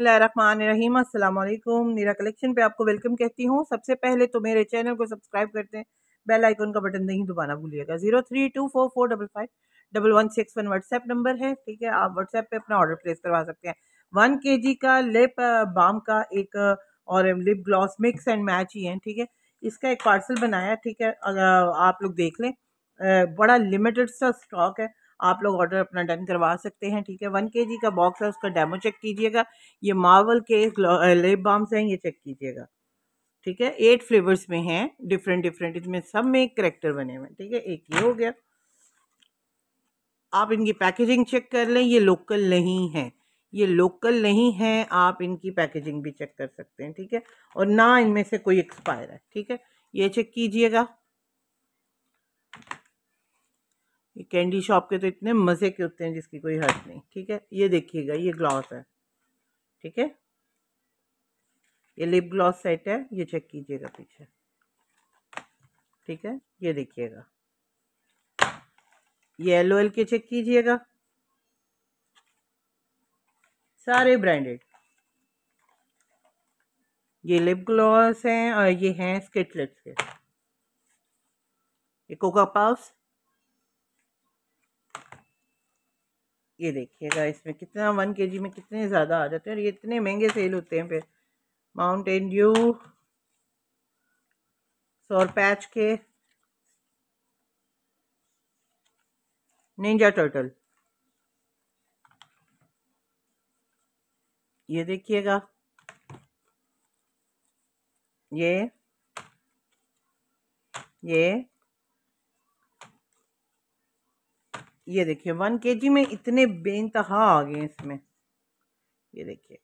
रहीम नीरा collection पे आपको welcome कहती हूँ सबसे पहले तो मेरे चैनल को सब्सक्राइब करते हैं बेल आइकन का बटन नहीं दबाना भूलिएगा zero three two four four double five double one six one WhatsApp number है ठीक है आप व्हाट्सएप पे अपना ऑर्डर प्लेस करवा सकते हैं वन के जी का लिप बाम का एक और lip gloss mix and match ही है ठीक है इसका एक पार्सल बनाया ठीक है आप लोग देख लें बड़ा लिमिटेड सा स्टॉक है आप लोग ऑर्डर अपना डन करवा सकते हैं ठीक है वन के का बॉक्स है उसका डेमो चेक कीजिएगा ये मार्वल के लिप बाम्स हैं ये चेक कीजिएगा ठीक है एट फ्लेवर्स में हैं डिफरेंट डिफरेंट इसमें सब में एक करेक्टर बने हुए हैं ठीक है एक ये हो गया आप इनकी पैकेजिंग चेक कर लें ये लोकल नहीं है ये लोकल नहीं है आप इनकी पैकेजिंग भी चेक कर सकते हैं ठीक है और ना इनमें से कोई एक्सपायर है ठीक है ये चेक कीजिएगा ये कैंडी शॉप के तो इतने मज़े के होते हैं जिसकी कोई हद नहीं ठीक है ये देखिएगा ये ग्लॉस है ठीक है ये लिप ग्लॉस सेट है ये चेक कीजिएगा पीछे ठीक है ये देखिएगा ये एल एल के चेक कीजिएगा सारे ब्रांडेड ये लिप ग्लॉस हैं और ये हैं स्किटलेट्स के ये कोका पाउस ये देखिएगा इसमें कितना वन के जी में कितने ज़्यादा आ जाते हैं और ये इतने महंगे सेल होते हैं फिर माउंटेन ड्यू सौर पैच के निंजा टर्टल ये देखिएगा ये ये ये देखिए वन के जी में इतने बेनतहा आ गए इसमें ये देखिए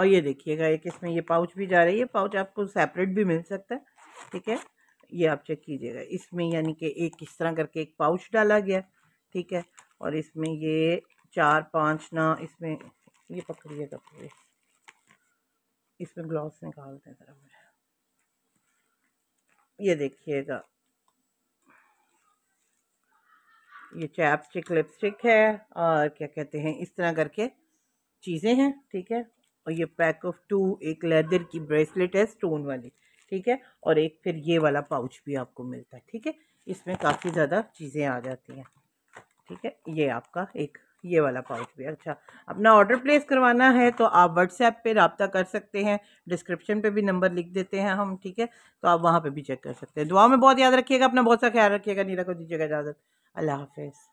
और ये देखिएगा एक इसमें ये पाउच भी जा रही है पाउच आपको सेपरेट भी मिल सकता है ठीक है ये आप चेक कीजिएगा इसमें यानी कि एक इस तरह करके एक पाउच डाला गया ठीक है और इसमें ये चार पाँच ना इसमें ये पकड़िएगा पूरे इसमें ग्लॉस निकालते हैं ज़रा मुझे ये देखिएगा ये चैपस्टिक लिपस्टिक है और क्या कहते हैं इस तरह करके चीज़ें हैं ठीक है और ये पैक ऑफ टू एक लेदर की ब्रेसलेट है स्टोन वाली ठीक है और एक फिर ये वाला पाउच भी आपको मिलता है ठीक है इसमें काफ़ी ज़्यादा चीज़ें आ जाती हैं ठीक है ये आपका एक ये वाला पाउच भी अच्छा अपना ऑर्डर प्लेस करवाना है तो आप व्हाट्सएप पे रबता कर सकते हैं डिस्क्रिप्शन पे भी नंबर लिख देते हैं हम ठीक है तो आप वहाँ पे भी चेक कर सकते हैं दुआ में बहुत याद रखिएगा अपना बहुत सा ख्याल रखिएगा नीरा को दीजिएगा इजाज़त अल्लाह हाफिज़